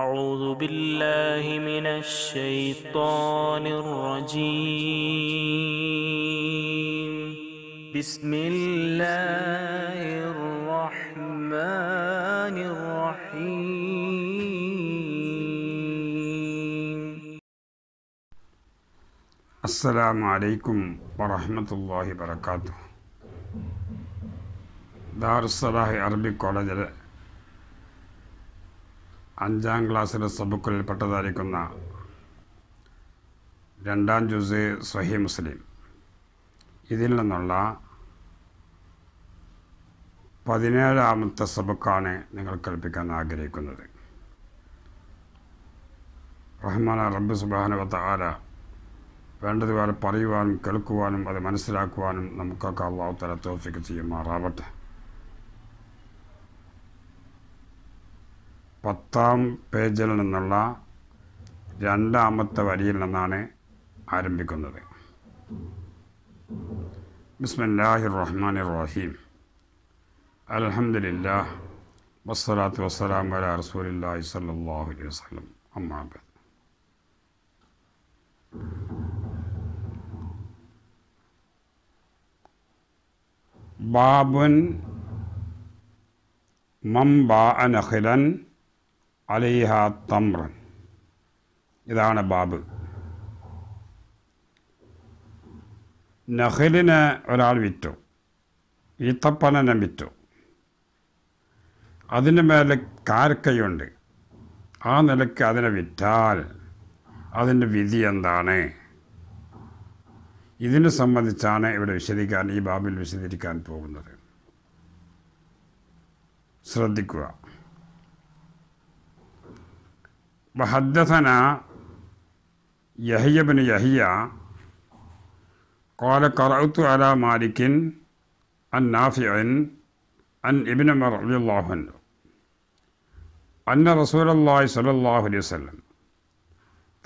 أعوذ بالله من الشيطان الرجيم بسم الله الرحمن الرحيم السلام عليكم ورحمة الله وبركاته دار الصلاة عربي كولاجر അഞ്ചാം ക്ലാസ്സിലെ സബുക്കിൽ പെട്ടതായിരിക്കുന്ന രണ്ടാം ജൂസ് സഹി മുസ്ലിം ഇതിൽ നിന്നുള്ള പതിനേഴാമത്തെ സബക്കാണ് നിങ്ങൾ കേൾപ്പിക്കാൻ ആഗ്രഹിക്കുന്നത് റഹ്മാന റബ്ബു സുബാന ആര വേണ്ടതുപോലെ പറയുവാനും കേൾക്കുവാനും അത് മനസ്സിലാക്കുവാനും നമുക്കൊക്കെ അള്ളാഹു തല തോഫിക്ക് ചെയ്യുമാറാവട്ടെ പത്താം പേജിൽ നിന്നുള്ള രണ്ടാമത്തെ വരിയിൽ നിന്നാണ് ആരംഭിക്കുന്നത് ബിസ്മില്ലാഹി റഹ്മാൻ റഹീം അലഹമില്ല വസ്സലാത്തു വസ്സലാം വല റസൂലില്ലാഹി സല്ലാഹു അലൈഹി വസ്ലം അമ്മാബ് ബാബുൻ മം ബാ അനഖിലൻ അലൈഹ തമ്ര ഇതാണ് ബാബ് നഹലിനെ ഒരാൾ വിറ്റു ഈത്തപ്പനനെ വിറ്റു അതിന് മേലെ കാരക്കയുണ്ട് ആ നിലയ്ക്ക് അതിനെ വിറ്റാൽ അതിൻ്റെ വിധി എന്താണ് ഇതിനെ സംബന്ധിച്ചാണ് ഇവിടെ വിശദീകരിക്കാൻ ഈ ബാബിൽ വിശദീകരിക്കാൻ പോകുന്നത് ശ്രദ്ധിക്കുക وحدثنا يحيى بن يحيى قال قرأت على مالك عن نافع عن ابن عمر رضي الله عنه അന്ന റസൂലല്ലാഹി സലല്ലാഹു അലൈഹി വല്ലം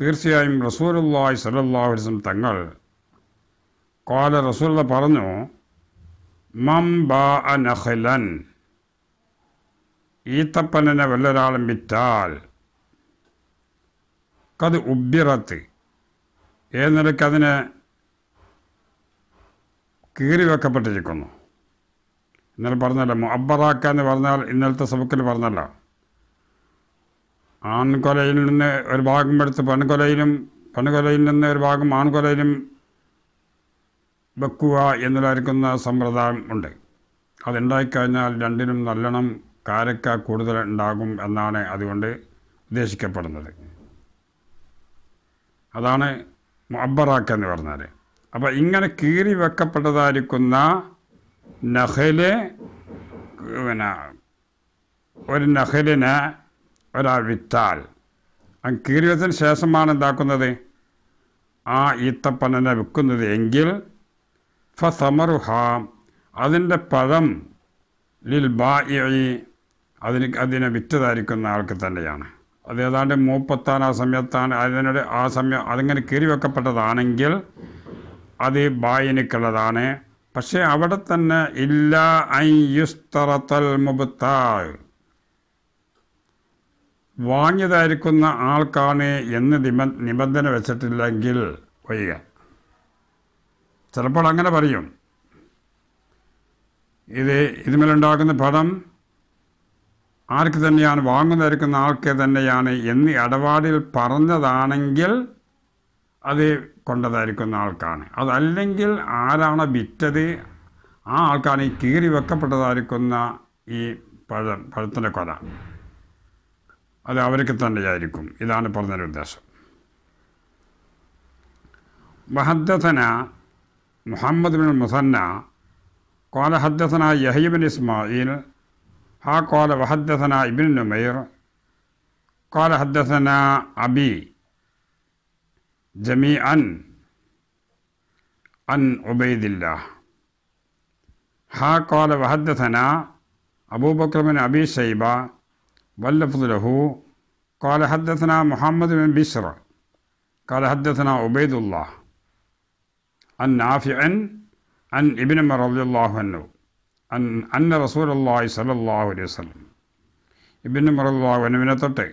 തീർച്ചയായും റസൂലല്ലാഹി സലല്ലാഹു അലൈഹി വല്ലം തങ്ങൾ കോല റസൂല പറഞ്ഞു മം ബാ നഖലൻ ഈത്തപ്പനെ വല്ലൊരാളും വിറ്റാൽ കത് ഉബിറത്ത് ഏത് നിലയ്ക്ക് അതിനെ കീറി വെക്കപ്പെട്ടിരിക്കുന്നു ഇന്നലെ പറഞ്ഞല്ല മുഅബറാക്ക എന്ന് പറഞ്ഞാൽ ഇന്നലത്തെ സബക്കിൽ പറഞ്ഞല്ല ആൺകൊലയിൽ നിന്ന് ഒരു ഭാഗം എടുത്ത് പെൺകൊലയിലും പെൺകൊലയിൽ നിന്ന് ഒരു ഭാഗം ആൺകൊലയിലും വെക്കുക എന്നുള്ളായിരിക്കുന്ന സമ്പ്രദായം ഉണ്ട് അതുണ്ടായിക്കഴിഞ്ഞാൽ രണ്ടിനും നല്ലോണം കാരക്ക കൂടുതൽ ഉണ്ടാകും എന്നാണ് അതുകൊണ്ട് ഉദ്ദേശിക്കപ്പെടുന്നത് അതാണ് മുഅബറാക്ക എന്ന് പറഞ്ഞാൽ അപ്പോൾ ഇങ്ങനെ കീറി വെക്കപ്പെട്ടതായിരിക്കുന്ന നഹല് പിന്നെ ഒരു നഹലിന് ഒരാൾ വിറ്റാൽ ആ കീറി വെച്ചതിന് ശേഷമാണ് എന്താക്കുന്നത് ആ ഈത്തപ്പനനെ വിൽക്കുന്നത് എങ്കിൽ ഫ സമറുഹ അതിൻ്റെ പഴം ലിൽ ബായി അതിന് അതിനെ വിറ്റതായിരിക്കുന്ന ആൾക്ക് തന്നെയാണ് അത് ഏതാണ്ട് മുപ്പത്താറ് ആ സമയത്താണ് അതിനോട് ആ സമയം അതിങ്ങനെ കീറി വെക്കപ്പെട്ടതാണെങ്കിൽ അത് ബായനിക്കുള്ളതാണ് പക്ഷേ അവിടെ തന്നെ ഇല്ല ഐ യുസ്തറത്തൽ മുബത്താൽ വാങ്ങിയതായിരിക്കുന്ന ആൾക്കാണ് എന്ന് നിബ നിബന്ധന വെച്ചിട്ടില്ലെങ്കിൽ വയ്യ ചിലപ്പോൾ അങ്ങനെ പറയും ഇത് ഇതുമേലുണ്ടാക്കുന്ന പടം ആർക്ക് തന്നെയാണ് വാങ്ങുന്നരക്കുന്ന ആൾക്കെ തന്നെയാണ് എന്ന് ഇടപാടിൽ പറഞ്ഞതാണെങ്കിൽ അത് കൊണ്ടതായിരിക്കുന്ന ആൾക്കാണ് അതല്ലെങ്കിൽ ആരാണ് വിറ്റത് ആ ആൾക്കാണ് ഈ കീറി വെക്കപ്പെട്ടതായിരിക്കുന്ന ഈ പഴം പഴത്തിൻ്റെ കൊല അത് അവർക്ക് തന്നെയായിരിക്കും ഇതാണ് പറഞ്ഞൊരു ഉദ്ദേശം വഹദ്ദസന മുഹമ്മദ് ബിൻ മുസന്ന കോല യഹീബിൻ ഇസ്മായിൽ ها قال وحدثنا ابن نمير قال حدثنا أبي جميعا عن عبيد الله ها قال وحدثنا أبو بكر بن أبي شيبة واللفظ له قال حدثنا محمد بن بشر قال حدثنا عبيد الله عن نافع عن ابن عمر رضي الله عنه അന്ന റസൂലല്ലാഹി സലല്ലാഹു അലൈഹി വസ്ലം ഇബിൻ മറല്ലാഹു അനുവിനെ തൊട്ട്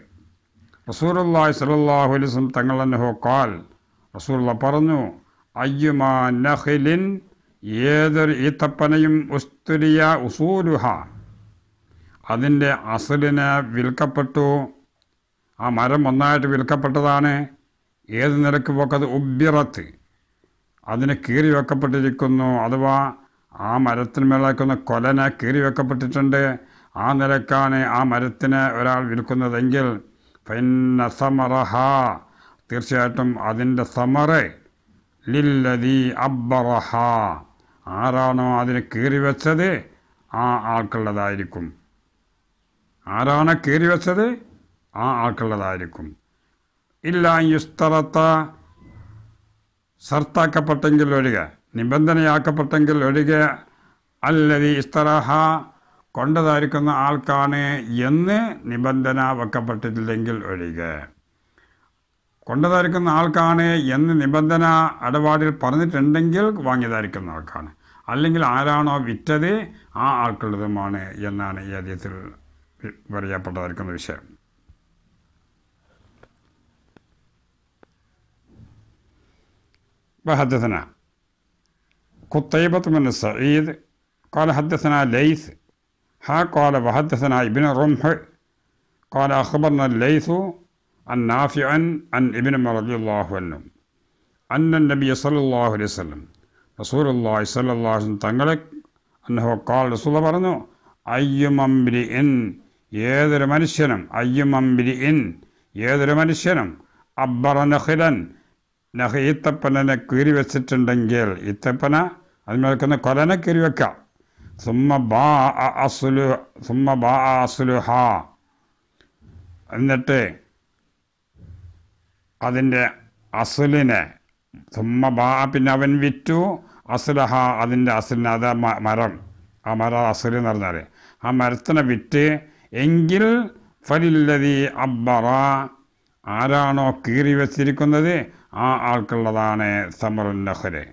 റസൂലല്ലാഹി സലല്ലാഹു അലൈഹി വസ്ലം തങ്ങൾ അനുഹോ കാൽ റസൂല്ല പറഞ്ഞു അയ്യുമാ നഖിലിൻ ഏതൊരു ഈത്തപ്പനയും ഉസ്തുരിയ ഉസൂലുഹ അതിൻ്റെ അസലിന് വിൽക്കപ്പെട്ടു ആ മരം ഒന്നായിട്ട് വിൽക്കപ്പെട്ടതാണ് ഏത് നിരക്ക് പോക്കത് ഉബ്യറത്ത് അതിന് കീറി വെക്കപ്പെട്ടിരിക്കുന്നു അഥവാ ആ മരത്തിന്മേലേക്കൊന്ന് കൊലന കീറി വെക്കപ്പെട്ടിട്ടുണ്ട് ആ നിലക്കാണ് ആ മരത്തിന് ഒരാൾ വിൽക്കുന്നതെങ്കിൽ പിന്നെ സമറഹ തീർച്ചയായിട്ടും അതിൻ്റെ സമറ് ലില്ലതി അബ്ബറഹ ആരാണോ അതിന് കീറി വെച്ചത് ആ ആൾക്കുള്ളതായിരിക്കും ആരാണ് കീറി വെച്ചത് ആ ആൾക്കുള്ളതായിരിക്കും ഇല്ല യുസ്തറത്ത സർത്താക്കപ്പെട്ടെങ്കിൽ ഒഴികെ നിബന്ധനയാക്കപ്പെട്ടെങ്കിൽ ഒഴികെ അല്ലതി ഇസ്തറഹ കൊണ്ടതായിരിക്കുന്ന ആൾക്കാണ് എന്ന് നിബന്ധന വെക്കപ്പെട്ടിട്ടില്ലെങ്കിൽ ഒഴികെ കൊണ്ടതായിരിക്കുന്ന ആൾക്കാണ് എന്ന് നിബന്ധന ഇടപാടിൽ പറഞ്ഞിട്ടുണ്ടെങ്കിൽ വാങ്ങിയതായിരിക്കുന്ന ആൾക്കാണ് അല്ലെങ്കിൽ ആരാണോ വിറ്റത് ആ ആൾക്കുള്ളതുമാണ് എന്നാണ് ഈ അദ്ദേഹത്തിൽ പറയപ്പെട്ടതായിരിക്കുന്ന വിഷയം ബഹദ്ധന قطيبة بن سعيد قال حدثنا ليث ها قال وحدثنا ابن رمح قال أخبرنا الليث عن نافع عن ابن عمر رضي الله عنه أن النبي صلى الله عليه وسلم رسول الله صلى الله عليه وسلم തങ്ങളെ അന്നഹോ കാൽ റസൂല പറഞ്ഞു അയ്യുമംബിരി ഇൻ ഏതൊരു മനുഷ്യനും അയ്യുമംബിരി ഇൻ ഏതൊരു മനുഷ്യനും അബ്ബറ നഹിലൻ നഹ ഈത്തപ്പനെ കീറി വെച്ചിട്ടുണ്ടെങ്കിൽ ഈത്തപ്പന അതിന്മേൽക്കുന്ന കൊലനക്കിരി വെക്കാം സുമ്മ ബാ അസുലു സുമ്മ ബാ അസുലുഹ എന്നിട്ട് അതിൻ്റെ അസുലിനെ സുമ്മ ബാ പിന്നെ അവൻ വിറ്റു അസുലഹ അതിൻ്റെ അസുലിനെ അത് മരം ആ മരം അസുൽ എന്ന് പറഞ്ഞാൽ ആ മരത്തിനെ വിറ്റ് എങ്കിൽ ഫലില്ലതി അബ്ബറ ആരാണോ കീറി വെച്ചിരിക്കുന്നത് ആ ആൾക്കുള്ളതാണ് സമറുൽ നഹ്റ്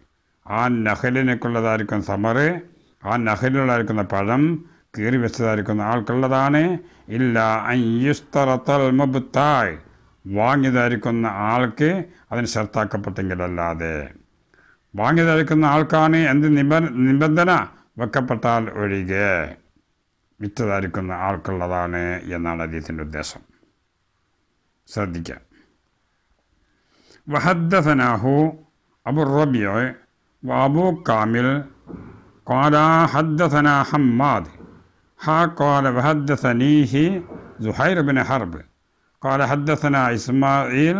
ആ നഹലിനൊക്കെയുള്ളതായിരിക്കും സമറ് ആ നഹലിലുള്ളതായിരിക്കുന്ന പഴം കീറി വെച്ചതായിരിക്കുന്ന ആൾക്കുള്ളതാണ് ഇല്ല അയ്യുസ്തറത്തൽമുത്തായ് വാങ്ങിയതായിരിക്കുന്ന ആൾക്ക് അതിന് ശർത്താക്കപ്പെട്ടെങ്കിലല്ലാതെ വാങ്ങിയതായിരിക്കുന്ന ആൾക്കാണ് എന്ത് നിബ നിബന്ധന വെക്കപ്പെട്ടാൽ ഒഴികെ വിറ്റതായിരിക്കുന്ന ആൾക്കുള്ളതാണ് എന്നാണ് അദ്ദേഹത്തിൻ്റെ ഉദ്ദേശം ശ്രദ്ധിക്കാം വഹദ്ദനാഹു അബു وأبو كامل قال حدثنا حماد ها قال وحدثنيه زهير بن حرب قال حدثنا إسماعيل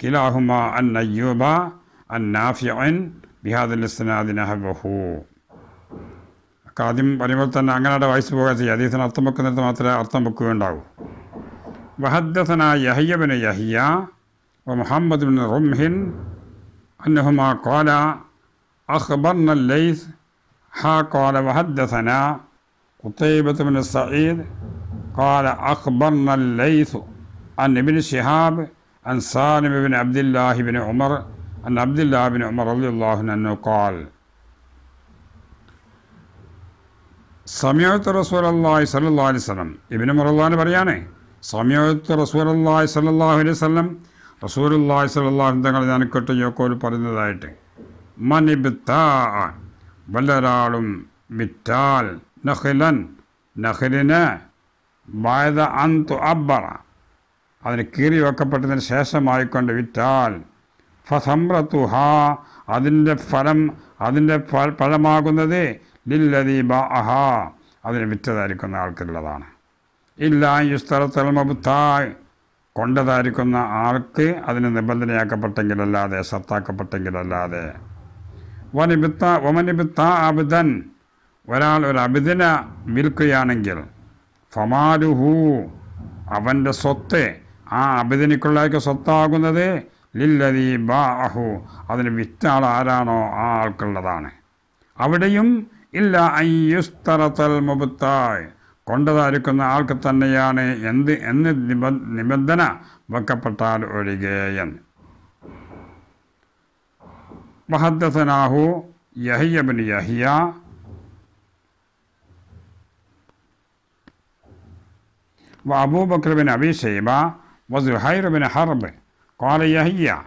كلاهما عن أيوب عن نافع بهذا الاستناد نحوه ആദ്യം പറയുമ്പോൾ തന്നെ അങ്ങനെ വായിച്ചു പോകുക ചെയ്യുക അദ്ദേഹത്തിന് അർത്ഥം വെക്കുന്നിടത്ത് മാത്രമേ അർത്ഥം വെക്കുകയുണ്ടാവൂ വഹദ്ദസന യഹയ്യബിന് യഹിയ മുഹമ്മദ് ബിൻ റുംഹിൻ അന്നഹുമ കോല أخبرنا الليث حا قال وحدثنا قطيبة بن السعيد قال أخبرنا الليث عن ابن شهاب عن سالم بن عبد الله بن عمر عن عبد الله بن عمر رضي الله عنه قال സമയത്ത് റസൂലി സല്ലാ അലൈഹി സ്വലം ഇബിന് മുറല്ലാന്ന് പറയാനേ സമയത്ത് റസൂലി സല്ലാഹു അലൈഹി സ്വലം റസൂലി സല്ലാഹു തങ്ങൾ ഞാൻ കേട്ട് യോക്കോൽ പറയുന്നതായിട്ട് മനിബിത്താ വല്ലൊരാളും വിറ്റാൽ നഖിലൻ നഖിലിന് ബായത അന്തു അബ്ബറ അതിന് കീറി വെക്കപ്പെട്ടതിന് ശേഷമായിക്കൊണ്ട് വിറ്റാൽ ഫസമ്രത്തുഹ അതിൻ്റെ ഫലം അതിൻ്റെ ഫലമാകുന്നത് ലില്ലതി ബഹ അതിന് വിറ്റതായിരിക്കുന്ന ആൾക്കുള്ളതാണ് ഇല്ല യുസ്തറത്തൽ മബുത്തായ് കൊണ്ടതായിരിക്കുന്ന ആൾക്ക് അതിന് നിബന്ധനയാക്കപ്പെട്ടെങ്കിലല്ലാതെ സത്താക്കപ്പെട്ടെങ്കിലല്ലാതെ വനിബിത്ത ഒമനിബിത്ത അബിദൻ ഒരാൾ ഒരു അബിദിന വിൽക്കുകയാണെങ്കിൽ ഫമാലുഹു അവൻ്റെ സ്വത്ത് ആ അബിദിനിക്കുള്ളേക്ക് സ്വത്താകുന്നത് ലില്ലതി അഹു അതിന് വിറ്റ ആൾ ആരാണോ ആ ആൾക്കുള്ളതാണ് അവിടെയും ഇല്ല അയ്യുസ്തറത്തൽ മുബത്തായ് കൊണ്ടതായിരിക്കുന്ന ആൾക്ക് തന്നെയാണ് എന്ത് എന്ന് നിബന്ധന വെക്കപ്പെട്ടാൽ ഒഴികെയെന്ന് وحدثناه يحيى بن يحيى وأبو بكر بن أبي شيبة وزهير بن حرب قال يحيى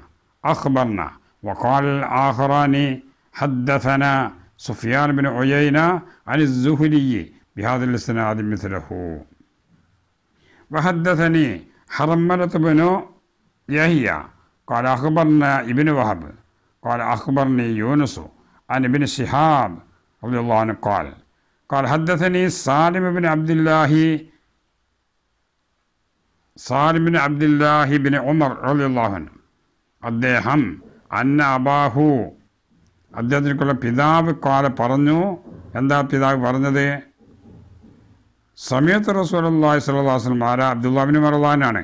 أخبرنا وقال الآخران حدثنا سفيان بن عيينة عن الزهري بهذا الاسناد مثله وحدثني حرملة بن يحيى قال أخبرنا ابن وهب قال أخبرني يونس عن ابن شهاب رضي الله عنه قال قال حدثني سالم بن عبد الله സാലിബിൻ അബ്ദുല്ലാഹിബിൻ ഉമർ الله അദ്ദേഹം അന്ന അബാഹു അദ്ദേഹത്തിനുള്ള പിതാവ് കാല പറഞ്ഞു എന്താ പിതാവ് പറഞ്ഞത് സമയത്ത് റസൂലല്ലാഹി സ്വല്ലാസ്ലം ആരാ അബ്ദുല്ലാബിൻ മറലാനാണ്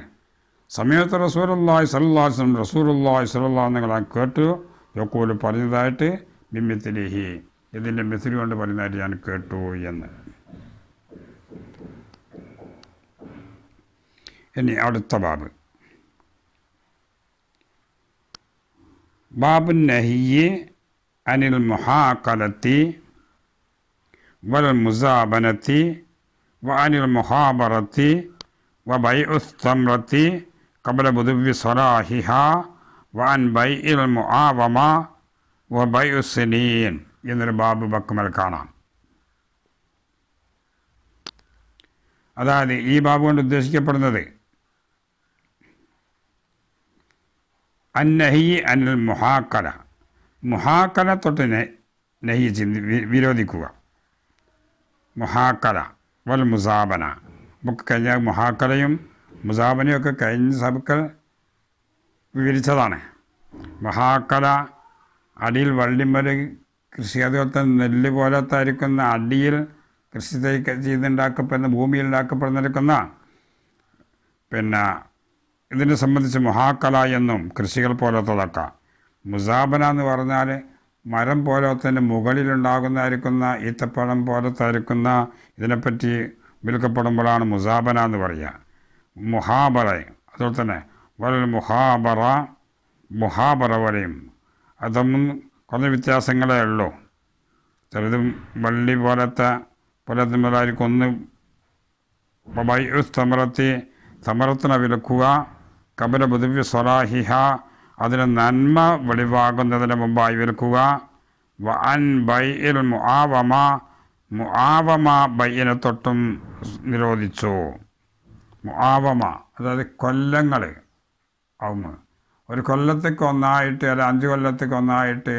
സമയത്ത് റസൂലല്ലാഹി സ്വല്ലാസ്ലം റസൂലല്ലാഹി സ്വല്ലാ നിങ്ങൾ കേട്ടു യക്കൂല് പറഞ്ഞതായിട്ട് ബിമിത്തിലിഹി ഇതിൻ്റെ മിസിലി കൊണ്ട് പറഞ്ഞതായിട്ട് ഞാൻ കേട്ടു എന്ന് ഇനി അടുത്ത ബാബ് ബാബു നഹിയെ അനിൽ മുഹാക്കലത്തി വൽ മുസാബനത്തി അനിൽ മുഹാബറത്തി വ ബൈ ഉസ്തമ്രത്തി കബല ബുദുവി സ്വരാഹിഹ വാൻ ബൈ ഇൽ മുആവമ വ ബൈ ഉസ്സനീൻ എന്നൊരു ബാബു ബക്കുമൽ കാണാം അതായത് ഈ ബാബു കൊണ്ട് ഉദ്ദേശിക്കപ്പെടുന്നത് അന്നഹി അനിൽ മുഹാക്കല മുഹാക്കല തൊട്ട് നഹി ചിന്തി വിരോധിക്കുക മുഹാക്കല വൽ മുസാബന ബുക്ക് കഴിഞ്ഞ മുഹാക്കലയും മുസാബനയും ഒക്കെ കഴിഞ്ഞ സബുക്കൾ വിവരിച്ചതാണ് മഹാകല അടിയിൽ വള്ളിമല് കൃഷി നെല്ല് പോലത്തെ അരിക്കുന്ന അടിയിൽ കൃഷി ചെയ്തുണ്ടാക്കപ്പെടുന്ന ഭൂമിയിൽ ഉണ്ടാക്കപ്പെടുന്നിരിക്കുന്ന പിന്നെ ഇതിനെ സംബന്ധിച്ച് മഹാകല എന്നും കൃഷികൾ പോലത്തതൊക്കെ മുസാബന എന്ന് പറഞ്ഞാൽ മരം പോലത്തതിൻ്റെ മുകളിലുണ്ടാകുന്നതായിരിക്കുന്ന ഈത്തപ്പഴം പോലത്തായിരിക്കുന്ന ഇതിനെപ്പറ്റി വിൽക്കപ്പെടുമ്പോഴാണ് മുസാബന എന്ന് പറയുക മുഹാബല അതുപോലെ തന്നെ വൽ മുഹാബറ മുഹാബറ വരെയും അതൊന്നും കുറഞ്ഞ വ്യത്യാസങ്ങളേ ഉള്ളൂ ചിലതും വള്ളി പോലത്തെ പോലത്തെ തമ്മിലായിരിക്കും ഒന്ന് ബൈഉ സമറത്തി സമരത്തിനെ വിലക്കുക കബല ബുദ്ധിവ്യ സ്വലാഹിഹ അതിന് നന്മ വെളിവാകുന്നതിന് മുമ്പായി വിൽക്കുക വൻ ബൈൽ മുആവമ മുആവമ ബൈനെ തൊട്ടും നിരോധിച്ചു മുആവമ അതായത് കൊല്ലങ്ങൾ ആവുന്നത് ഒരു കൊല്ലത്തേക്ക് ഒന്നായിട്ട് അല്ല അഞ്ച് കൊല്ലത്തേക്ക് ഒന്നായിട്ട്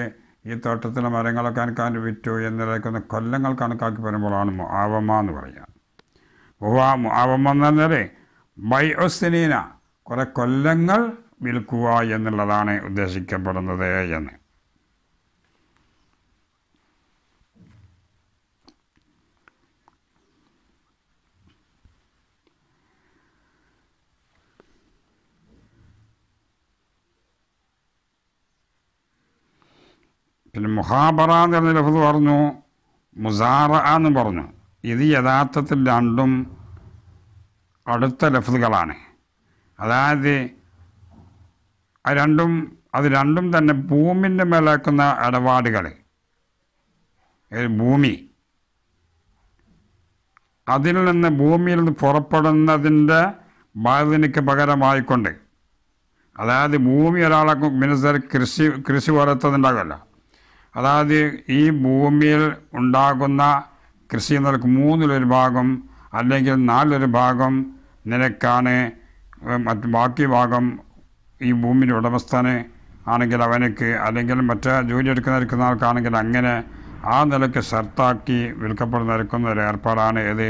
ഈ തോട്ടത്തിലെ മരങ്ങളൊക്കെ കണക്കാൻ വിറ്റു എന്നിലേക്കൊന്ന് കൊല്ലങ്ങൾ കണക്കാക്കി വരുമ്പോഴാണ് ആവമ്മ എന്ന് പറയുക മുവാ ആവമ്മ ബൈ ഒസ്തിനീന കുറേ കൊല്ലങ്ങൾ വിൽക്കുക എന്നുള്ളതാണ് ഉദ്ദേശിക്കപ്പെടുന്നത് എന്ന് പിന്നെ മുഹാബറ എന്ന് പറഞ്ഞ ലഫ്ത് പറഞ്ഞു മുസാറ എന്ന് പറഞ്ഞു ഇത് യഥാർത്ഥത്തിൽ രണ്ടും അടുത്ത ലഫ്തുകളാണ് അതായത് രണ്ടും അത് രണ്ടും തന്നെ ഭൂമിൻ്റെ മേലാക്കുന്ന ഇടപാടുകൾ ഭൂമി അതിൽ നിന്ന് ഭൂമിയിൽ നിന്ന് പുറപ്പെടുന്നതിൻ്റെ ബാധിനിക്ക് പകരമായിക്കൊണ്ട് അതായത് ഭൂമി ഒരാളെ മിനിസ്റ്റർ കൃഷി കൃഷി വളർത്തുന്നുണ്ടാകുമല്ലോ അതായത് ഈ ഭൂമിയിൽ ഉണ്ടാകുന്ന കൃഷി നിലക്ക് മൂന്നിലൊരു ഭാഗം അല്ലെങ്കിൽ നാലൊരു ഭാഗം നിനക്കാണ് മറ്റ് ബാക്കി ഭാഗം ഈ ഭൂമിയുടെ ഉടമസ്ഥന് ആണെങ്കിൽ അവനക്ക് അല്ലെങ്കിൽ മറ്റേ ജോലി എടുക്കുന്ന നിൽക്കുന്ന ആൾക്കാണെങ്കിൽ അങ്ങനെ ആ നിലയ്ക്ക് ഷർത്താക്കി വിൽക്കപ്പെടുന്ന നിൽക്കുന്ന ഒരു ഏർപ്പാടാണ് ഏത്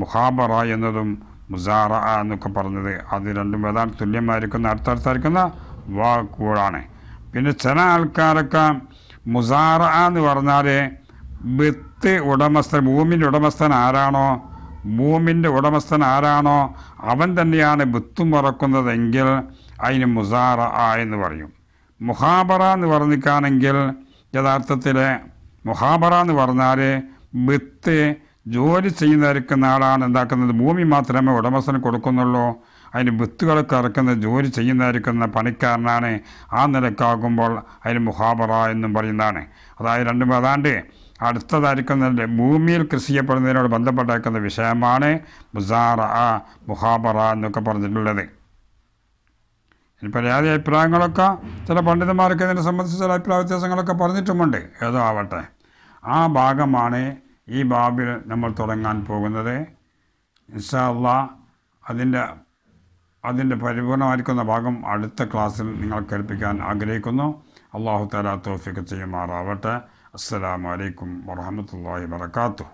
മുഹാബറ എന്നതും മുസാറ എന്നൊക്കെ പറഞ്ഞത് അത് രണ്ടും ഏതാണ്ട് തുല്യമായിരിക്കുന്ന അടുത്തടുത്തായിരിക്കുന്ന വാക്കുകളാണ് പിന്നെ ചില ആൾക്കാരൊക്കെ മുസാറ എന്ന് പറഞ്ഞാൽ വിത്ത് ഉടമസ്ഥൻ ഭൂമിൻ്റെ ഉടമസ്ഥൻ ആരാണോ ഭൂമിൻ്റെ ഉടമസ്ഥൻ ആരാണോ അവൻ തന്നെയാണ് വിത്തും പറക്കുന്നതെങ്കിൽ അതിന് മുസാറ എന്ന് പറയും മുഹാബറ എന്ന് പറഞ്ഞിക്കാണെങ്കിൽ യഥാർത്ഥത്തിൽ മുഹാബറ എന്ന് പറഞ്ഞാൽ വിത്ത് ജോലി ചെയ്യുന്നവർക്ക് നാളാണ് എന്താക്കുന്നത് ഭൂമി മാത്രമേ ഉടമസ്ഥന് കൊടുക്കുന്നുള്ളൂ അതിന് വിത്തുകൾക്ക് ഇറക്കുന്ന ജോലി ചെയ്യുന്നതായിരിക്കുന്ന പണിക്കാരനാണ് ആ നിലക്കാകുമ്പോൾ അതിന് മുഹാബറ എന്നും പറയുന്നതാണ് അതായത് രണ്ടും ഏതാണ്ട് അടുത്തതായിരിക്കുന്ന ഭൂമിയിൽ കൃഷി ചെയ്യപ്പെടുന്നതിനോട് ബന്ധപ്പെട്ടേക്കുന്ന വിഷയമാണ് മുസാറ മുഹാബറ എന്നൊക്കെ പറഞ്ഞിട്ടുള്ളത് ഇനിയിപ്പോൾ ഏത് അഭിപ്രായങ്ങളൊക്കെ ചില പണ്ഡിതന്മാർക്ക് ഇതിനെ സംബന്ധിച്ച് ചില അഭിപ്രായ വ്യത്യാസങ്ങളൊക്കെ പറഞ്ഞിട്ടുമുണ്ട് ഏതോ ആവട്ടെ ആ ഭാഗമാണ് ഈ ബാബിൽ നമ്മൾ തുടങ്ങാൻ പോകുന്നത് ഇൻഷാ അതിൻ്റെ അതിൻ്റെ പരിപൂർണമായിരിക്കുന്ന ഭാഗം അടുത്ത ക്ലാസ്സിൽ നിങ്ങൾ കേൾപ്പിക്കാൻ ആഗ്രഹിക്കുന്നു അള്ളാഹു താല തോഫിക്ക് ചെയ്യുമാറാവട്ടെ അസ്സലാമലൈക്കും വറഹമത്തല്ലാഹി വർക്കാത്തു